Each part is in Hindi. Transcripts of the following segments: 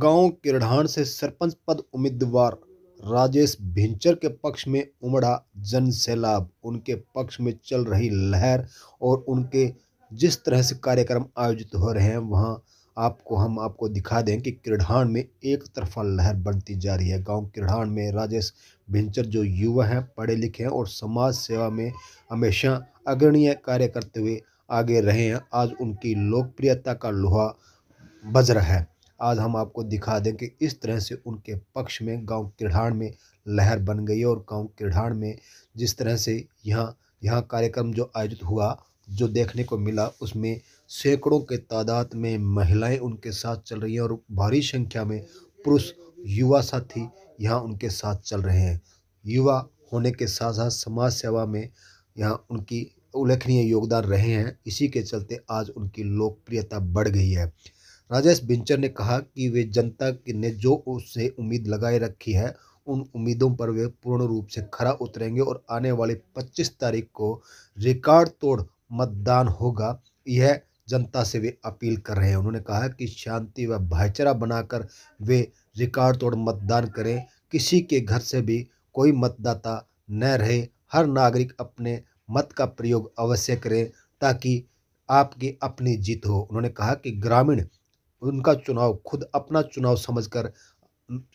गांव किरढ़ाण से सरपंच पद उम्मीदवार राजेश भिंचर के पक्ष में उमड़ा जन सैलाब उनके पक्ष में चल रही लहर और उनके जिस तरह से कार्यक्रम आयोजित हो रहे हैं वहां आपको हम आपको दिखा दें कि किरढ़ाण में एक तरफा लहर बनती जा रही है गांव किरढ़ाण में राजेश भिंचर जो युवा हैं पढ़े लिखे हैं और समाज सेवा में हमेशा अग्रणीय कार्य करते हुए आगे रहे हैं आज उनकी लोकप्रियता का लोहा बज रहा है आज हम आपको दिखा दें कि इस तरह से उनके पक्ष में गांव किढ़ाण में लहर बन गई और गांव किढ़ाण में जिस तरह से यहाँ यहाँ कार्यक्रम जो आयोजित हुआ जो देखने को मिला उसमें सैकड़ों के तादाद में महिलाएं उनके साथ चल रही हैं और भारी संख्या में पुरुष युवा साथी यहाँ उनके साथ चल रहे हैं युवा होने के साथ साथ समाज सेवा में यहाँ उनकी उल्लेखनीय योगदान रहे हैं इसी के चलते आज उनकी लोकप्रियता बढ़ गई है राजेश बिंचर ने कहा कि वे जनता ने जो उससे उम्मीद लगाए रखी है उन उम्मीदों पर वे पूर्ण रूप से खरा उतरेंगे और आने वाले 25 तारीख को रिकॉर्ड तोड़ मतदान होगा यह जनता से वे अपील कर रहे हैं उन्होंने कहा कि शांति व भाईचारा बनाकर वे रिकॉर्ड तोड़ मतदान करें किसी के घर से भी कोई मतदाता न रहे हर नागरिक अपने मत का प्रयोग अवश्य करें ताकि आपकी अपनी जीत हो उन्होंने कहा कि ग्रामीण उनका चुनाव खुद अपना चुनाव समझकर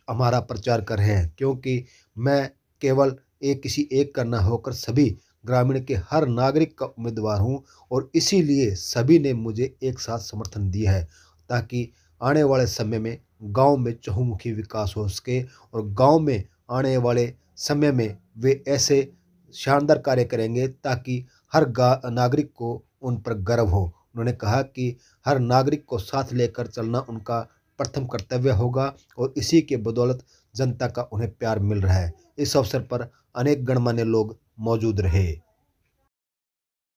हमारा प्रचार कर रहे हैं क्योंकि मैं केवल एक किसी एक का न होकर सभी ग्रामीण के हर नागरिक का उम्मीदवार हूं और इसीलिए सभी ने मुझे एक साथ समर्थन दिया है ताकि आने वाले समय में गांव में चहुमुखी विकास हो सके और गांव में आने वाले समय में वे ऐसे शानदार कार्य करेंगे ताकि हर नागरिक को उन पर गर्व हो उन्होंने कहा कि हर नागरिक को साथ लेकर चलना उनका प्रथम कर्तव्य होगा और इसी के बदौलत जनता का उन्हें प्यार मिल रहा है इस अवसर पर अनेक गणमान्य लोग मौजूद रहे